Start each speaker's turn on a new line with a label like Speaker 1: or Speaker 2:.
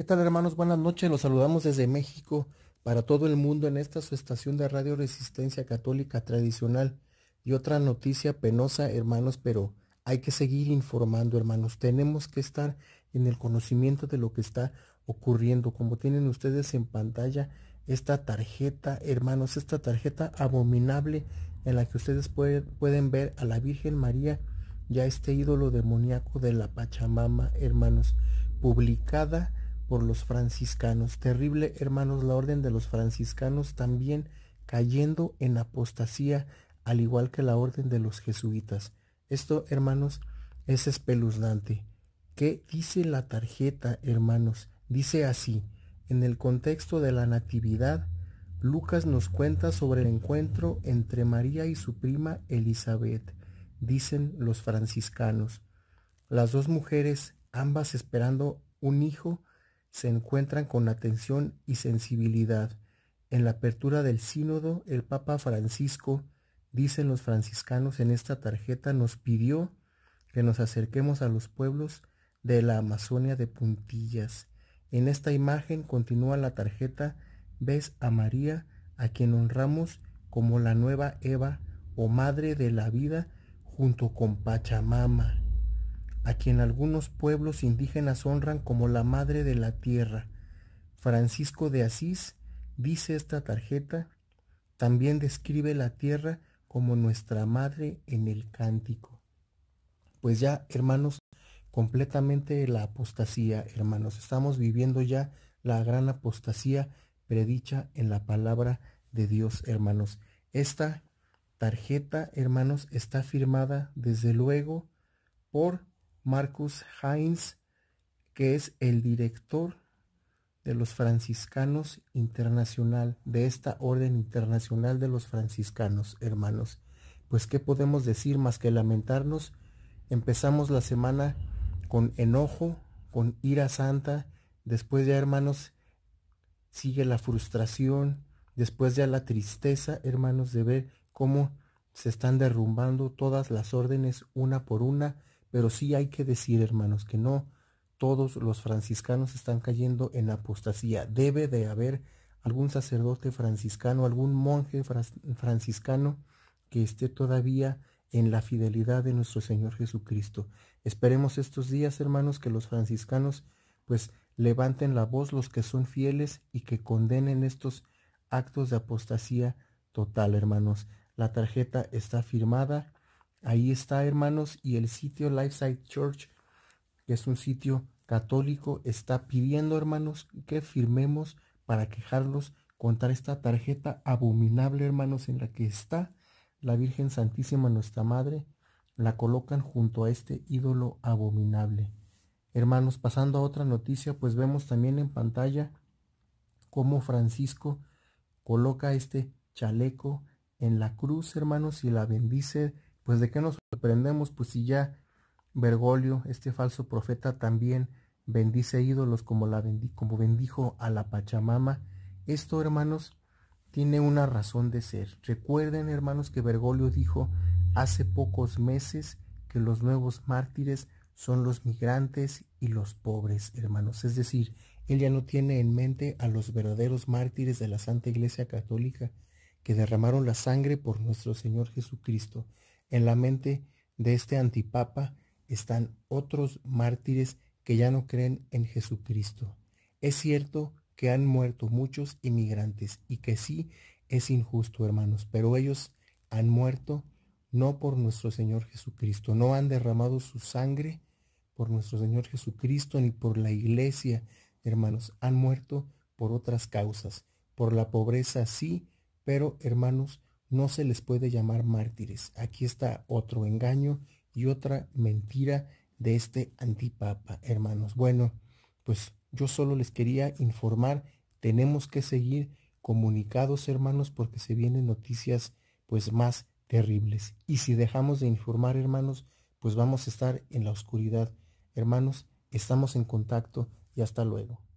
Speaker 1: ¿Qué tal hermanos? Buenas noches, los saludamos desde México para todo el mundo en esta su estación de Radio Resistencia Católica Tradicional. Y otra noticia penosa, hermanos, pero hay que seguir informando, hermanos. Tenemos que estar en el conocimiento de lo que está ocurriendo. Como tienen ustedes en pantalla esta tarjeta, hermanos, esta tarjeta abominable en la que ustedes pueden ver a la Virgen María ya este ídolo demoníaco de la Pachamama, hermanos, publicada por los franciscanos. Terrible, hermanos, la orden de los franciscanos también cayendo en apostasía, al igual que la orden de los jesuitas. Esto, hermanos, es espeluznante. ¿Qué dice la tarjeta, hermanos? Dice así, en el contexto de la Natividad, Lucas nos cuenta sobre el encuentro entre María y su prima Elizabeth, dicen los franciscanos. Las dos mujeres, ambas esperando un hijo, se encuentran con atención y sensibilidad. En la apertura del sínodo, el Papa Francisco, dicen los franciscanos en esta tarjeta, nos pidió que nos acerquemos a los pueblos de la Amazonia de puntillas. En esta imagen continúa la tarjeta, ves a María, a quien honramos como la nueva Eva o Madre de la Vida junto con Pachamama a quien algunos pueblos indígenas honran como la madre de la tierra. Francisco de Asís, dice esta tarjeta, también describe la tierra como nuestra madre en el cántico. Pues ya, hermanos, completamente la apostasía, hermanos. Estamos viviendo ya la gran apostasía predicha en la palabra de Dios, hermanos. Esta tarjeta, hermanos, está firmada desde luego por Marcus Heinz, que es el director de los franciscanos internacional, de esta orden internacional de los franciscanos, hermanos. Pues, ¿qué podemos decir más que lamentarnos? Empezamos la semana con enojo, con ira santa, después ya, hermanos, sigue la frustración, después ya la tristeza, hermanos, de ver cómo se están derrumbando todas las órdenes una por una, pero sí hay que decir, hermanos, que no todos los franciscanos están cayendo en apostasía. Debe de haber algún sacerdote franciscano, algún monje franciscano que esté todavía en la fidelidad de nuestro Señor Jesucristo. Esperemos estos días, hermanos, que los franciscanos pues levanten la voz los que son fieles y que condenen estos actos de apostasía total, hermanos. La tarjeta está firmada Ahí está, hermanos, y el sitio Lifeside Church, que es un sitio católico, está pidiendo, hermanos, que firmemos para quejarlos contra esta tarjeta abominable, hermanos, en la que está la Virgen Santísima, nuestra Madre, la colocan junto a este ídolo abominable. Hermanos, pasando a otra noticia, pues vemos también en pantalla cómo Francisco coloca este chaleco en la cruz, hermanos, y la bendice pues de qué nos sorprendemos, pues si ya Bergoglio, este falso profeta, también bendice ídolos como, la como bendijo a la Pachamama. Esto, hermanos, tiene una razón de ser. Recuerden, hermanos, que Bergoglio dijo hace pocos meses que los nuevos mártires son los migrantes y los pobres, hermanos. Es decir, él ya no tiene en mente a los verdaderos mártires de la Santa Iglesia Católica que derramaron la sangre por nuestro Señor Jesucristo. En la mente de este antipapa están otros mártires que ya no creen en Jesucristo. Es cierto que han muerto muchos inmigrantes y que sí es injusto, hermanos, pero ellos han muerto no por nuestro Señor Jesucristo, no han derramado su sangre por nuestro Señor Jesucristo ni por la iglesia, hermanos, han muerto por otras causas, por la pobreza sí, pero hermanos, no se les puede llamar mártires. Aquí está otro engaño y otra mentira de este antipapa, hermanos. Bueno, pues yo solo les quería informar, tenemos que seguir comunicados, hermanos, porque se vienen noticias pues más terribles. Y si dejamos de informar, hermanos, pues vamos a estar en la oscuridad. Hermanos, estamos en contacto y hasta luego.